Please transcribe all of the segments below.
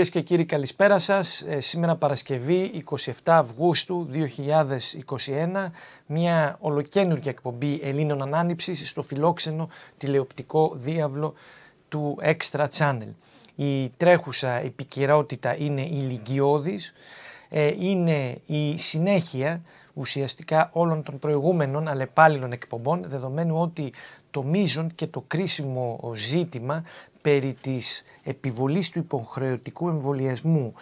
Κυρίες και κύριοι, καλησπέρα σας. Ε, σήμερα Παρασκευή 27 Αυγούστου 2021, μια ολοκένουργια εκπομπή Ελλήνων Ανάνυψης στο φιλόξενο τηλεοπτικό διάβλο του Extra Channel. Η τρέχουσα επικαιρότητα είναι η Λυγκιώδης, ε, είναι η συνέχεια ουσιαστικά όλων των προηγούμενων αλλά εκπομπών, δεδομένου ότι το μείζον και το κρίσιμο ζήτημα περί της επιβολής του υποχρεωτικού εμβολιασμού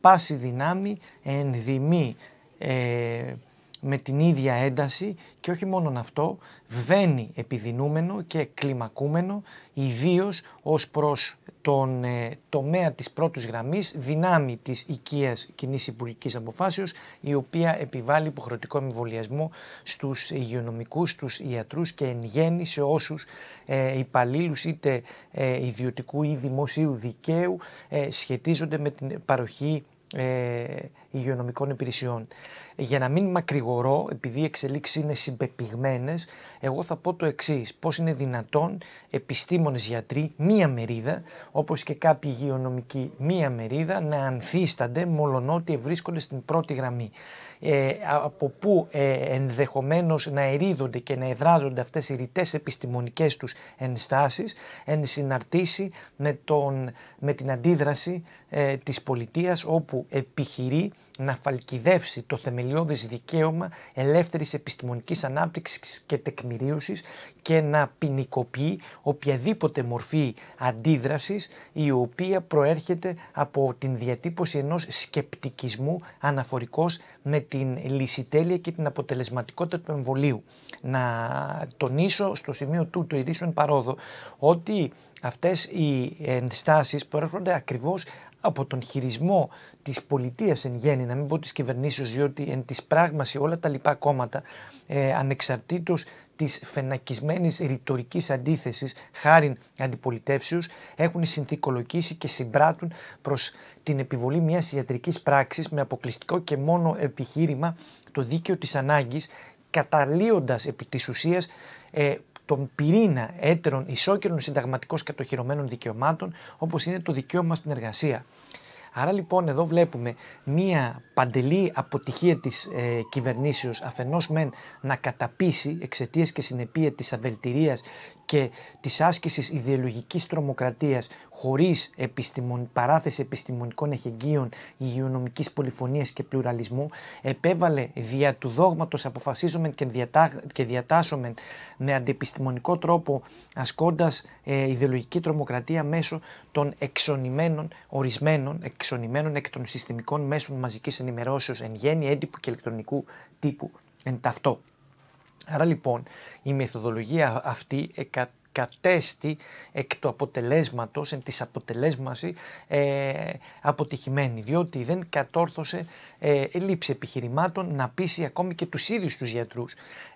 πάση δυνάμει ενδυμεί ε, με την ίδια ένταση και όχι μόνον αυτό, βαίνει επιδεινούμενο και κλιμακούμενο ιδίως ως προς τον ε, τομέα της πρώτης γραμμής δυνάμει της οικίας κοινής υπουργικής αποφάσεως η οποία επιβάλλει υποχρεωτικό εμβολιασμό στους υγειονομικούς, στους ιατρούς και εν γέννη σε όσους ε, υπαλλήλους είτε ε, ιδιωτικού ή δημοσίου δικαίου ε, σχετίζονται με την παροχή υγειονομικών υπηρεσιών. Για να μην μακρηγορώ, επειδή οι εξελίξεις είναι συμπεπιγμένες εγώ θα πω το εξής: Πώς είναι δυνατόν επιστήμονες γιατροί, μία μερίδα, όπως και κάποιοι υγειονομικοί, μία μερίδα, να ανθίστανται μολονότι βρίσκονται στην πρώτη γραμμή. Ε, από πού ε, ενδεχομένως να ερίδονται και να εδράζονται αυτές οι ρητές επιστημονικές τους ενστάσεις εν συναρτήσει με, την αντίδραση ε, της πολιτείας όπου επιχειρεί να φαλκιδεύσει το θεμελιώδες δικαίωμα ελεύθερης επιστημονικής ανάπτυξης και τεκμηρίωσης και να ποινικοποιεί οποιαδήποτε μορφή αντίδρασης η οποία προέρχεται από την διατύπωση ενός σκεπτικισμού αναφορικός με την λυσιτέλεια και την αποτελεσματικότητα του εμβολίου. Να τονίσω στο σημείο του το Παρόδο ότι αυτές οι ενστάσεις προέρχονται ακριβώς από τον χειρισμό της πολιτείας εν γέννη, να μην πω της κυβερνήσεως, διότι εν της πράγμαση όλα τα λοιπά κόμματα, ε, ανεξαρτήτως της φενακισμένη ρητορικής αντίθεσης, χάριν αντιπολιτεύσεως έχουν συνθηκολογήσει και συμπράττουν προς την επιβολή μιας ιατρικής πράξης με αποκλειστικό και μόνο επιχείρημα το δίκαιο της ανάγκης καταλύοντας επί της ουσίας ε, τον πυρήνα έτερων ισόκαιρων συνταγματικώ κατοχυρωμένων δικαιωμάτων, όπως είναι το δικαίωμα στην εργασία. Άρα λοιπόν εδώ βλέπουμε μία παντελή αποτυχία της ε, κυβερνήσεως αφενός μεν να καταπίσει εξαιτίας και συνεπία της αβελτηρίας και της άσκησης ιδεολογικής τρομοκρατίας χωρίς επιστημον, παράθεση επιστημονικών εχεγγύων, υγειονομικής πολυφωνίας και πλουραλισμού, επέβαλε δια του δόγματος αποφασίζομεν και, διατά, διατάσσομεν με αντιεπιστημονικό τρόπο ασκώντας ε, ιδεολογική τρομοκρατία μέσω των εξονημένων, ορισμένων, εξονημένων εκ των συστημικών μέσων μαζικής ενημερώσεως εν γέννη, έντυπου και ηλεκτρονικού τύπου εν ταυτό. Άρα λοιπόν η μεθοδολογία αυτή κατέστη εκ του αποτελέσματος, εν της αποτελέσμαση ε, αποτυχημένη, διότι δεν κατόρθωσε ε, λήψη επιχειρημάτων να πείσει ακόμη και τους ίδιους τους γιατρούς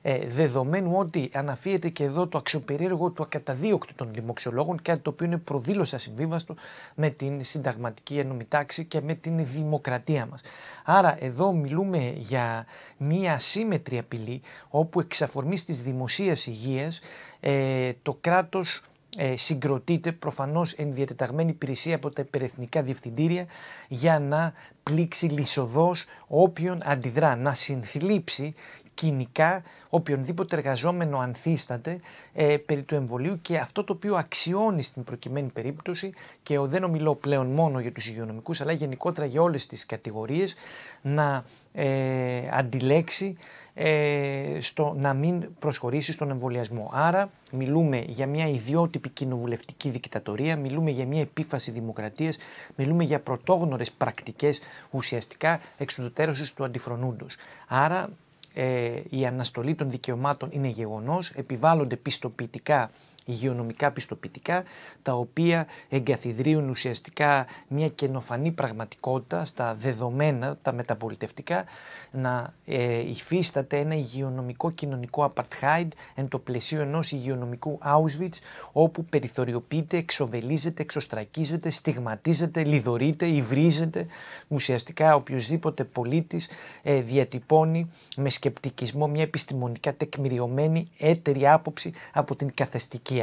ε, δεδομένου ότι αναφύεται και εδώ το αξιοπερίεργο του ακαταδίωκτου των δημοξιολόγων, κάτι το οποίο είναι προδήλωση ασυμβίβαστο με την συνταγματική ενωμή και με την δημοκρατία μας. Άρα εδώ μιλούμε για μία ασύμετρη απειλή όπου εξ της δημοσίας υγείας ε, το κράτος ε, συγκροτείται προφανώς εν διατεταγμένη υπηρεσία από τα υπερεθνικά διευθυντήρια για να πλήξει λισοδός όποιον αντιδρά, να συνθλίψει κοινικά οποιονδήποτε εργαζόμενο ανθίσταται ε, περί του εμβολίου και αυτό το οποίο αξιώνει στην προκειμένη περίπτωση και ο, δεν ομιλώ πλέον μόνο για τους υγειονομικούς αλλά γενικότερα για όλες τις κατηγορίες να ε, αντιλέξει ε, στο να μην προσχωρήσει στον εμβολιασμό. Άρα μιλούμε για μια ιδιότυπη κοινοβουλευτική δικτατορία, μιλούμε για μια επίφαση δημοκρατίας, μιλούμε για πρωτόγνωρες πρακτικές ουσιαστικά εξουδετερώσεις του αντιφρονούντος. Άρα ε, η αναστολή των δικαιωμάτων είναι γεγονός, επιβάλλονται πιστοποιητικά υγειονομικά πιστοποιητικά, τα οποία εγκαθιδρύουν ουσιαστικά μια καινοφανή πραγματικότητα στα δεδομένα, τα μεταπολιτευτικά, να ε, υφίσταται ένα υγειονομικό κοινωνικό apartheid εν το πλαισίο ενός υγειονομικού Auschwitz, όπου περιθωριοποιείται, εξοβελίζεται, εξωστρακίζεται, στιγματίζεται, λιδωρείται, υβρίζεται. Ουσιαστικά οποιοδήποτε πολίτης ε, διατυπώνει με σκεπτικισμό μια επιστημονικά τεκμηριωμένη έτερη άποψη από την καθεστική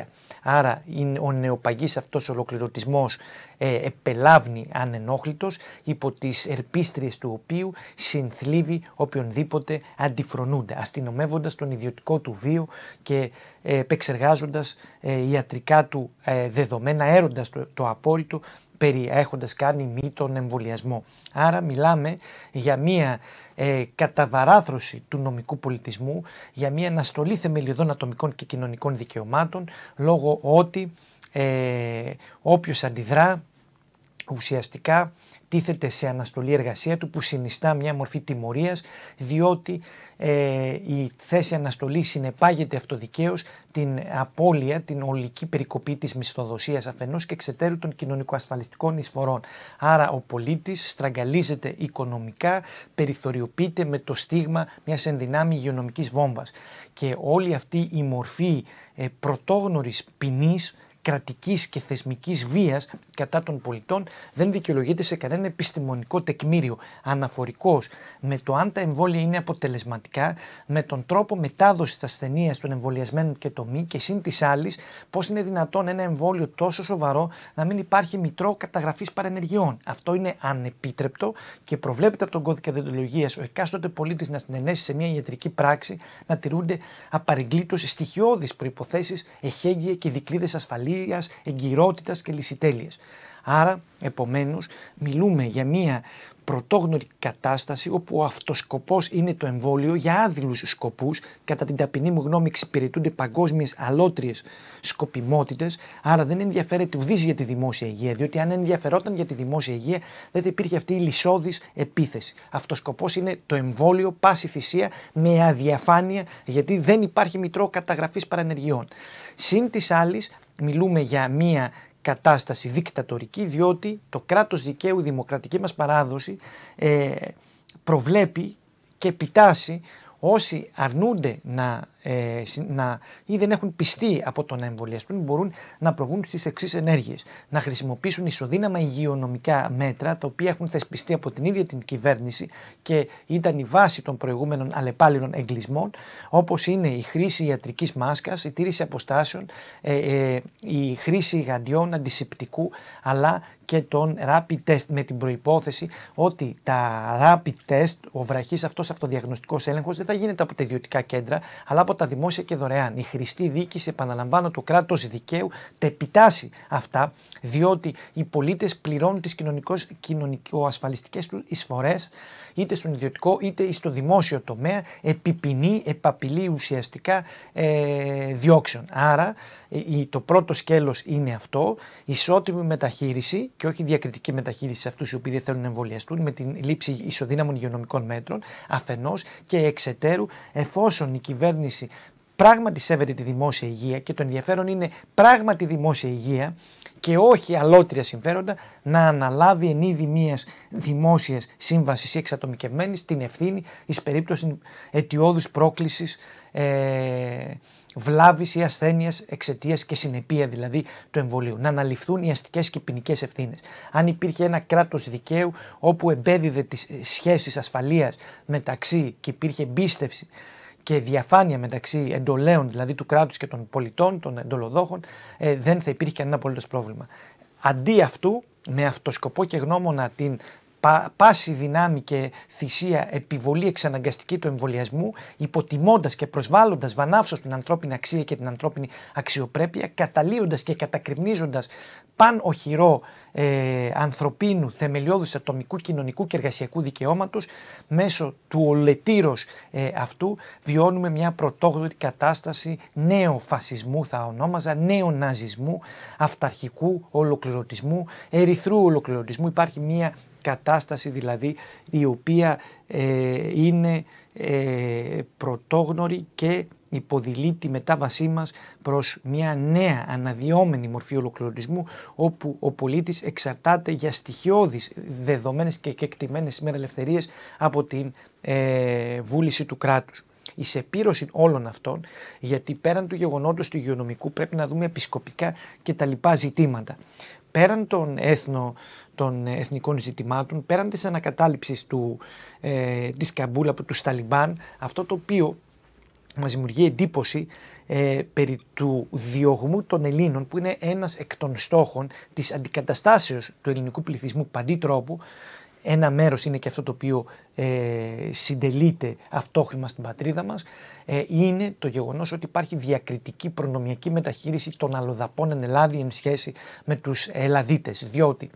Άρα ο νεοπαγής αυτός ολοκληρωτισμός ε, επελάβνει ανενόχλητος υπό τις ερπίστριες του οποίου συνθλίβει οποιονδήποτε αντιφρονούνται αστυνομεύοντας τον ιδιωτικό του βίο και επεξεργάζοντας ε, ιατρικά του ε, δεδομένα έροντας το, το απόλυτο έχοντας κάνει μη τον εμβολιασμό. Άρα μιλάμε για μία ε, καταβαράθρωση του νομικού πολιτισμού, για μία αναστολή θεμελιωδών ατομικών και κοινωνικών δικαιωμάτων, λόγω ότι ε, όποιος αντιδρά ουσιαστικά τίθεται σε αναστολή εργασία του που συνιστά μια μορφή τιμωρίας διότι ε, η θέση αναστολή συνεπάγεται αυτοδικαίως την απώλεια, την ολική περικοπή της μισθοδοσίας αφενός και εξαιτέρου των κοινωνικοασφαλιστικών εισφορών. Άρα ο πολίτης στραγγαλίζεται οικονομικά, περιθωριοποιείται με το στίγμα μιας ενδυνάμει υγειονομικής βόμβας. Και όλη αυτή η μορφή ε, πρωτόγνωρης κρατικής και θεσμικής βίας κατά των πολιτών δεν δικαιολογείται σε κανένα επιστημονικό τεκμήριο αναφορικός με το αν τα εμβόλια είναι αποτελεσματικά, με τον τρόπο μετάδοσης της ασθενείας των εμβολιασμένων και το μη και συν της άλλης, πώς είναι δυνατόν ένα εμβόλιο τόσο σοβαρό να μην υπάρχει μητρό καταγραφής παρενεργειών. Αυτό είναι ανεπίτρεπτο και προβλέπεται από τον κώδικα διοντολογίας ο εκάστοτε πολίτης να συνενέσει σε μια ιατρική πράξη να τηρούνται απαρεγκλήτω στοιχειώδει προποθέσει, εχέγγυε και δικλείδες ασφαλείας ευσεβία, εγκυρότητας και λυσιτέλεια. Άρα, επομένως, μιλούμε για μια πρωτόγνωρη κατάσταση όπου ο αυτοσκοπός είναι το εμβόλιο για άδειλους σκοπούς. Κατά την ταπεινή μου γνώμη, εξυπηρετούνται παγκόσμιες αλότριες σκοπιμότητες. Άρα δεν ενδιαφέρεται ουδής για τη δημόσια υγεία, διότι αν ενδιαφερόταν για τη δημόσια υγεία, δεν θα υπήρχε αυτή η λυσόδης επίθεση. Αυτοσκοπός είναι το εμβόλιο, πάση θυσία, με αδιαφάνεια, γιατί δεν υπάρχει μητρό καταγραφής παρενεργειών. Συν της άλλης, μιλούμε για μία κατάσταση δικτατορική, διότι το κράτος δικαίου, η δημοκρατική μας παράδοση ε, προβλέπει και επιτάσσει όσοι αρνούνται να ε, να, ή δεν έχουν πιστεί από το να εμβολιαστούν, μπορούν να προβούν στις εξής ενέργειες. Να χρησιμοποιήσουν ισοδύναμα υγειονομικά μέτρα, τα οποία έχουν θεσπιστεί από την ίδια την κυβέρνηση και ήταν η βάση των προηγούμενων αλλεπάλληλων εγκλισμών, όπως είναι η χρήση ιατρικής μάσκας, η τήρηση αποστάσεων, ε, ε, η χρήση γαντιών, αντισηπτικού, αλλά και των rapid test με την προϋπόθεση ότι τα rapid test, ο βραχής αυτός αυτοδιαγνωστικός έλεγχος δεν θα γίνεται από τα ιδιωτικά κέντρα αλλά από τα δημόσια και δωρεάν. Η χρηστή δίκηση, επαναλαμβάνω, το κράτος δικαίου τα επιτάσσει αυτά διότι οι πολίτες πληρώνουν τις κοινωνικοασφαλιστικές τους εισφορές είτε στον ιδιωτικό είτε στο δημόσιο τομέα επιπινεί, επαπειλή ουσιαστικά ε, διώξεων. Άρα ε, το πρώτο σκέλος είναι αυτό, ισότιμη μεταχείριση και όχι διακριτική μεταχείριση σε αυτούς οι οποίοι δεν θέλουν να εμβολιαστούν με την λήψη ισοδύναμων υγειονομικών μέτρων αφενός και εξαιτέρου εφόσον η κυβέρνηση πράγματι σέβεται τη δημόσια υγεία και το ενδιαφέρον είναι πράγματι δημόσια υγεία και όχι αλότρια συμφέροντα να αναλάβει εν είδη μιας δημόσιας σύμβασης ή εξατομικευμένης την ευθύνη εις περίπτωση αιτιώδους πρόκλησης ε, βλάβης ή ασθένειας εξαιτίας και συνεπία δηλαδή του εμβολίου. Να αναλυφθούν οι αστικές και ποινικές ευθύνες. Αν υπήρχε ένα κράτος δικαίου όπου εμπέδιδε τις σχέσεις ασφαλείας μεταξύ και υπήρχε εμπίστευση και διαφάνεια μεταξύ εντολέων, δηλαδή του κράτους και των πολιτών, των εντολοδόχων, ε, δεν θα υπήρχε κανένα απολύτως πρόβλημα. Αντί αυτού, με αυτό σκοπό και γνώμονα την πάση δυνάμει και θυσία επιβολή εξαναγκαστική του εμβολιασμού, υποτιμώντας και προσβάλλοντας βανάυσο την ανθρώπινη αξία και την ανθρώπινη αξιοπρέπεια, καταλύοντας και κατακριμνίζοντας παν οχυρό ε, ανθρωπίνου, θεμελιώδους ατομικού, κοινωνικού και εργασιακού δικαιώματος, μέσω του ολετήρω ε, αυτού, βιώνουμε μια πρωτόγνωρη κατάσταση νέο φασισμού, θα ονόμαζα, νέο ναζισμού, αυταρχικού ολοκληρωτισμού, ερυθρού ολοκληρωτισμού. Υπάρχει μια κατάσταση δηλαδή η οποία ε, είναι ε, πρωτόγνωρη και υποδηλεί τη μετάβασή μας προς μια νέα αναδυόμενη μορφή ολοκληρωτισμού όπου ο πολίτης εξαρτάται για στοιχειώδεις δεδομένες και κεκτημένες σήμερα ελευθερίες από την ε, βούληση του κράτους η σεπήρωση όλων αυτών, γιατί πέραν του γεγονότος του υγειονομικού πρέπει να δούμε επισκοπικά και τα λοιπά ζητήματα. Πέραν των, έθνο, των εθνικών ζητημάτων, πέραν της ανακατάληψης του, ε, της Καμπούλ από τους Ταλιμπάν, αυτό το οποίο μας δημιουργεί εντύπωση ε, περί του διωγμού των Ελλήνων που είναι ένας εκ των στόχων της αντικαταστάσεως του ελληνικού πληθυσμού παντή τρόπου ένα μέρος είναι και αυτό το οποίο ε, συντελείται αυτόχρημα στην πατρίδα μας. Ε, είναι το γεγονός ότι υπάρχει διακριτική προνομιακή μεταχείριση των αλλοδαπών εν Ελλάδη εν σχέση με τους Ελλαδίτες. Διότι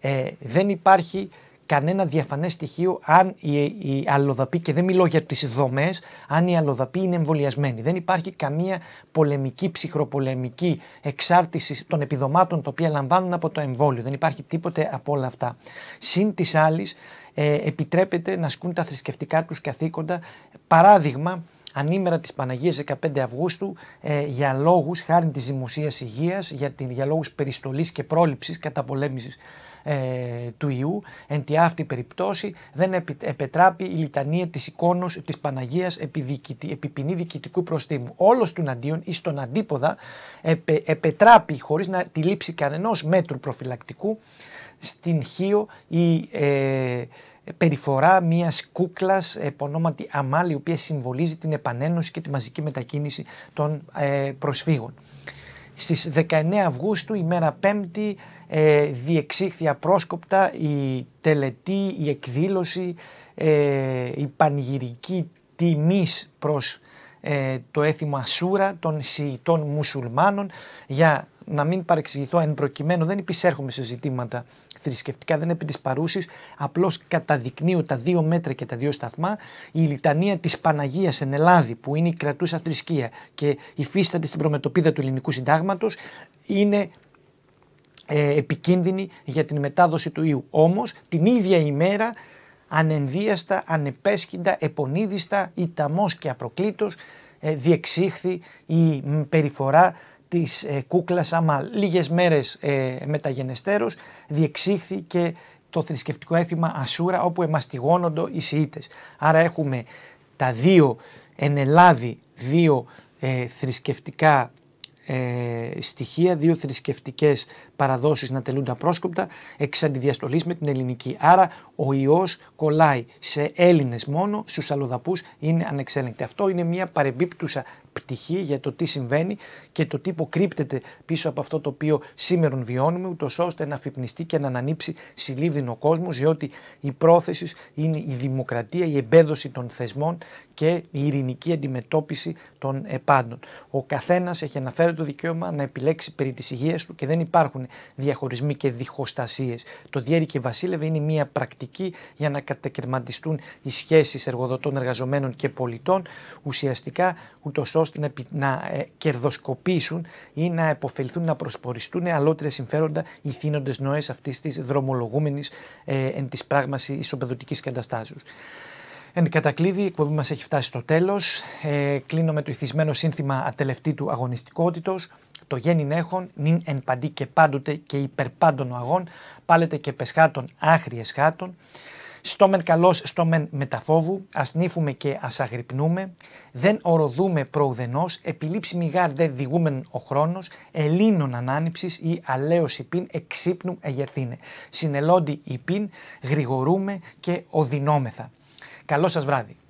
ε, δεν υπάρχει κανένα διαφανές στοιχείο αν οι, οι αλλοδαποί, και δεν μιλώ για τις δομές, αν οι αλλοδαποί είναι εμβολιασμένοι. Δεν υπάρχει καμία πολεμική, ψυχροπολεμική εξάρτηση των επιδομάτων τα οποία λαμβάνουν από το εμβόλιο. Δεν υπάρχει τίποτε από όλα αυτά. Συν της άλλης, ε, επιτρέπεται να ασκούν τα θρησκευτικά τους καθήκοντα. Παράδειγμα, ανήμερα της Παναγίας 15 Αυγούστου ε, για λόγους χάρη της δημοσίας υγείας, για, την, για λόγους περιστολής και πρόληψης καταπολέμησης ε, του ιού. Εν τη αυτή περιπτώση δεν επι, επετράπει η λιτανία της εικόνος της Παναγίας επί, επί ποινή διοικητικού προστίμου. Όλος του αντίον ή στον αντίποδα επε, επετράπει χωρίς να τη λήψη κανενός μέτρου προφυλακτικού στην Χίο η. Ε, περιφορά μιας κούκλας επωνόματι Αμάλ, η οποία συμβολίζει την επανένωση και τη μαζική μετακίνηση των ε, προσφύγων. Στις 19 Αυγούστου, ημέρα Πέμπτη, ε, διεξήχθη απρόσκοπτα η τελετή, η εκδήλωση, ε, η πανηγυρική τιμής προς ε, το έθιμο Ασούρα των Σιητών Μουσουλμάνων για να μην παρεξηγηθώ εν προκειμένου, δεν υπησέρχομαι σε ζητήματα θρησκευτικά, δεν επί της παρούσης. Απλώς καταδεικνύω τα δύο μέτρα και τα δύο σταθμά. Η λιτανία της Παναγίας εν Ελλάδη, που είναι η κρατούσα θρησκεία και υφίσταται στην προμετωπίδα του ελληνικού συντάγματος, είναι ε, επικίνδυνη για την μετάδοση του ιού. Όμως την ίδια ημέρα ανενδίαστα, ανεπέσχυντα, επονίδιστα, ιταμός και απροκλήτως ε, διεξήχθη η περιφορά της ε, κούκλας άμα Λίγες μέρες ε, διεξήχθη και το θρησκευτικό έθιμα Ασούρα όπου εμαστιγώνονται οι Σιήτες. Άρα έχουμε τα δύο εν Ελλάδη, δύο ε, θρησκευτικά ε, στοιχεία, δύο θρησκευτικές παραδόσεις να τελούνται απρόσκοπτα εξ αντιδιαστολής με την ελληνική. Άρα ο ιός κολλάει σε Έλληνες μόνο, στους αλλοδαπούς είναι ανεξέλεγκτη. Αυτό είναι μια παρεμπίπτουσα πτυχή για το τι συμβαίνει και το τι υποκρύπτεται πίσω από αυτό το οποίο σήμερα βιώνουμε, ούτως ώστε να αφυπνιστεί και να ανανύψει συλλήβδινο κόσμος, διότι η πρόθεση είναι η δημοκρατία, η εμπέδωση των θεσμών και η ειρηνική αντιμετώπιση των επάντων. Ο καθένας έχει αναφέρει το δικαίωμα να επιλέξει περί της υγείας του και δεν υπάρχουν διαχωρισμοί και διχοστασίες. Το διέρη και βασίλευε είναι μια πρακτική για να κατακαιρματιστούν οι σχέσεις εργοδοτών, εργαζομένων και πολιτών, ουσιαστικά ούτως ώστε ώστε να, ε, κερδοσκοπήσουν ή να επωφεληθούν, να προσποριστούν αλότερα συμφέροντα οι θύνοντες νοές αυτής της δρομολογούμενης ε, εν της πράγμαση ισοπεδωτικής καταστάσεως. Εν κατακλείδη, η εκπομπή μας έχει φτάσει στο τέλος. Ε, κλείνω με το ηθισμένο σύνθημα ατελευτή του αγωνιστικότητος. Το γέννην έχων, νυν εν παντή και πάντοτε και υπερπάντων ο αγών, πάλετε και πεσχάτων άχριες χάτων. Στόμεν στο στόμεν μεταφόβου, ας νύφουμε και ας αγρυπνούμε, δεν οροδούμε προουδενός, επιλήψη μιγάρ δε διγούμεν ο χρόνος, ελλήνων εξύπνου εγερθίνε. Συνελόντι ή αλέος πιν εξύπνου συνελοντι Συνελώντη πιν γρηγορούμε και οδυνόμεθα. Καλό σας βράδυ.